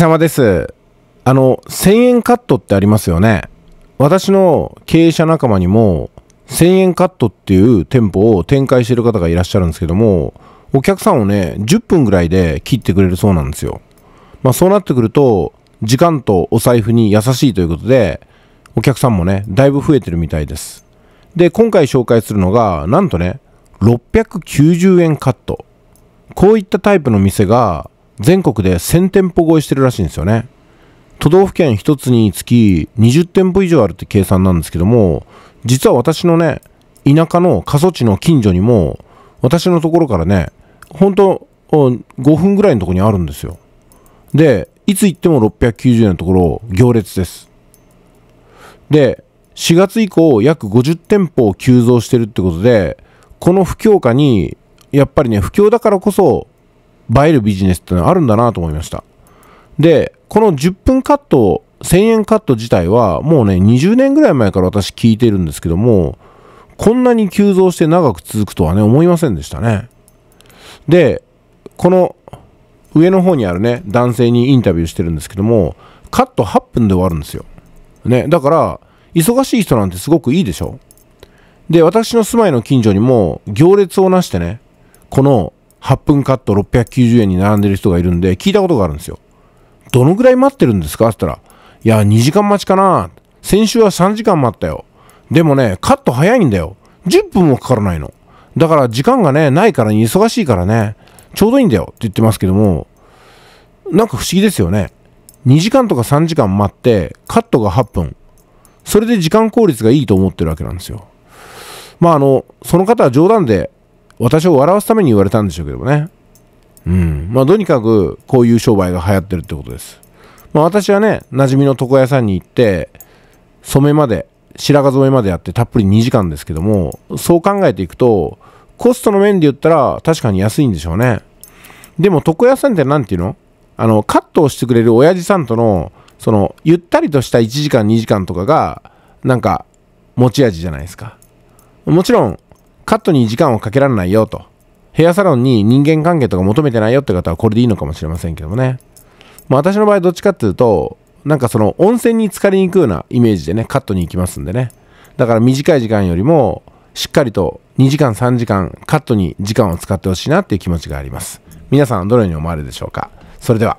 様です。あの、1000円カットってありますよね。私の経営者仲間にも、1000円カットっていう店舗を展開してる方がいらっしゃるんですけども、お客さんをね、10分ぐらいで切ってくれるそうなんですよ。まあそうなってくると、時間とお財布に優しいということで、お客さんもね、だいぶ増えてるみたいです。で、今回紹介するのが、なんとね、690円カット。こういったタイプの店が全国で1000店舗超えしてるらしいんですよね。都道府県1つにつき20店舗以上あるって計算なんですけども、実は私のね、田舎の過疎地の近所にも、私のところからね、ほんと5分ぐらいのとこにあるんですよ。で、いつ行っても690円のところ、行列です。で、4月以降約50店舗を急増してるってことで、この不況下に、やっぱりね、不況だからこそ映えるビジネスってのはあるんだなと思いました。で、この10分カット、1000円カット自体はもうね、20年ぐらい前から私聞いてるんですけども、こんなに急増して長く続くとはね、思いませんでしたね。で、この上の方にあるね、男性にインタビューしてるんですけども、カット8分で終わるんですよ。ね、だから、忙しい人なんてすごくいいでしょで、私の住まいの近所にも行列をなしてね、この8分カット690円に並んでる人がいるんで、聞いたことがあるんですよ。どのぐらい待ってるんですかって言ったら、いや、2時間待ちかな。先週は3時間待ったよ。でもね、カット早いんだよ。10分もかからないの。だから時間がね、ないからに忙しいからね、ちょうどいいんだよって言ってますけども、なんか不思議ですよね。2時間とか3時間待って、カットが8分。それで時間効率がいいと思ってるわけなんですよ。まああの、その方は冗談で私を笑わすために言われたんでしょうけどもね。うん。まあ、とにかく、こういう商売が流行ってるってことです。まあ、私はね、馴染みの床屋さんに行って、染めまで、白髪染めまでやってたっぷり2時間ですけども、そう考えていくと、コストの面で言ったら確かに安いんでしょうね。でも床屋さんって何て言うのあの、カットをしてくれる親父さんとの、その、ゆったりとした1時間2時間とかが、なんか、持ち味じゃないですか。もちろん、カットに時間をかけられないよと。ヘアサロンに人間関係とか求めてないよって方はこれでいいのかもしれませんけどもね。まあ、私の場合どっちかっていうと、なんかその温泉に浸かりに行くようなイメージでね、カットに行きますんでね。だから短い時間よりも、しっかりと2時間3時間カットに時間を使ってほしいなっていう気持ちがあります。皆さんどのように思われるでしょうかそれでは。